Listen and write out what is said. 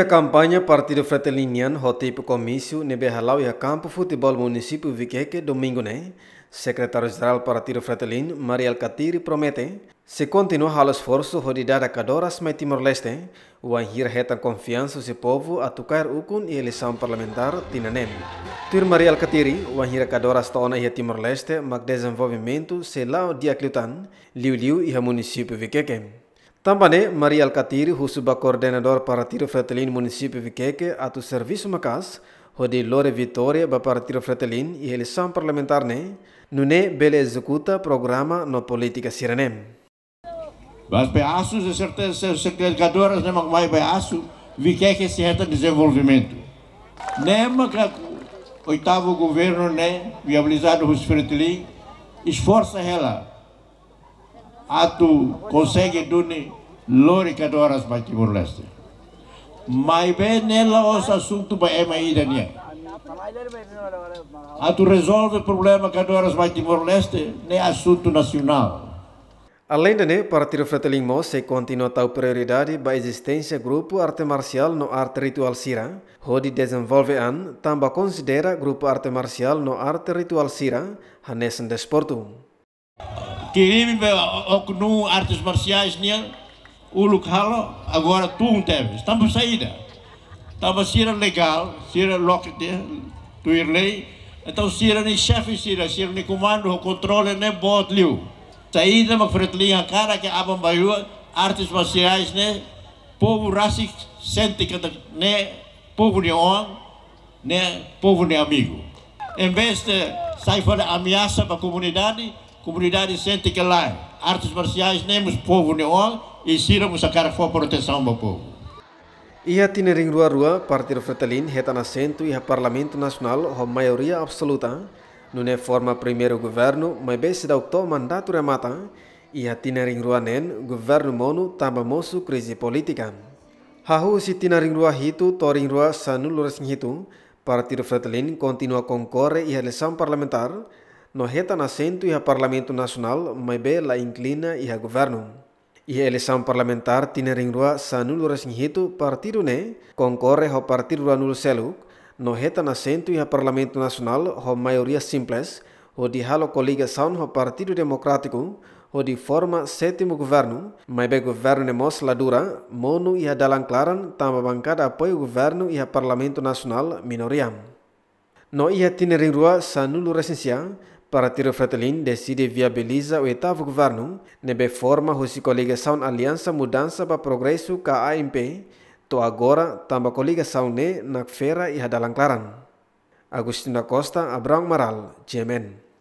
A campanha Partido Fratellinian Hotip Comício Nebehalau a Campo Futebol Município Viqueque domingo né. Secretário-Geral Partido Fratelin Mariel Catiri promete se continua o esforço a cadoras mais Timor-Leste, o anhir reta confiança do povo a tocar o com eleição parlamentar tinanem. Né? Tir Mariel Catiri, o a cadoras tona e Timor-Leste, mag desenvolvimento se lá o dia clutan, liu-liu e a município Viqueque. Tambane, Maria Alcatir, Husuba coordenador para Tiro Fretelin município Viqueque, ato serviço Macas, Rodi Lore Vitória para Partido Fretelin e eleição parlamentar ne, Nune Bele executa programa no política Sirenem. Mas peaços, de certeza, não nem mais peaço, Viqueque se reta desenvolvimento. Nem oitavo governo, né, viabilizado Husuba Fretelin, esforça ela atu consegue duni lori kadoras ba Timor Leste. Mai be nela os assunto ba ema ida nia. Atu resolve problema kadoras ba Timor Leste ne assunto nacional. Além de né, Partido Fratelimo se continua tal prioridade ba existência grupo arte marcial no arte ritual sira, hodi desenvolve an, tamba considera grupo arte marcial no arte ritual sira, hanesan desporto. Queria no artes marciais, né? o local, agora tu um teve. Estamos saída. Estava sira legal, sira lockdown, tu ir lei. Então sira nem chefe, sira, sira nem comando, o controle nem bot liu. Saída, mas fretlinha cara que é abam baiua, artes marciais, né? Povo rasic sente que né? Povo de on, né? Povo de amigo. Em vez de sair fora ameaça para a comunidade, comunidade sente que lá artes marciais nem os povo neon e siramos sacar for proteção do povo. Ia tinering rua rua partir fretalin heta nascento e a Parlamento Nacional com maioria absoluta, nune é forma primeiro governo, mas bem se dá mandato remata, é e a tinering rua nen governo mono tamba moço crise política. Hahu si tinering rua hitu toring rua sanul lores hitu, partir fretalin continua concorre e eleição parlamentar, no reta nascento e a Parlamento Nacional, mas bem la inclina e a governo. E a eleição parlamentar tinha sanulo resinhito partido né, concorre ao partido anulo seluk, no reta nascento e a Parlamento Nacional, ho maioria simples, o de halo coligação ao Partido Democrático, o de forma sétimo governo, mas bem governo nemos ladura, mono e a dalan claran, tamba bancada apoio governo e a Parlamento Nacional minoriam. No ia tinha ringrua sanulo resinhito, Para Tirofratolin decide viabilizar o oitavo governo, nebe forma hosi coligação Aliança Mudança para Progresso KAMP, to agora tamba coligação ne na fera e Hadalan Claran. Agostina Costa, Abraão Maral, GMN.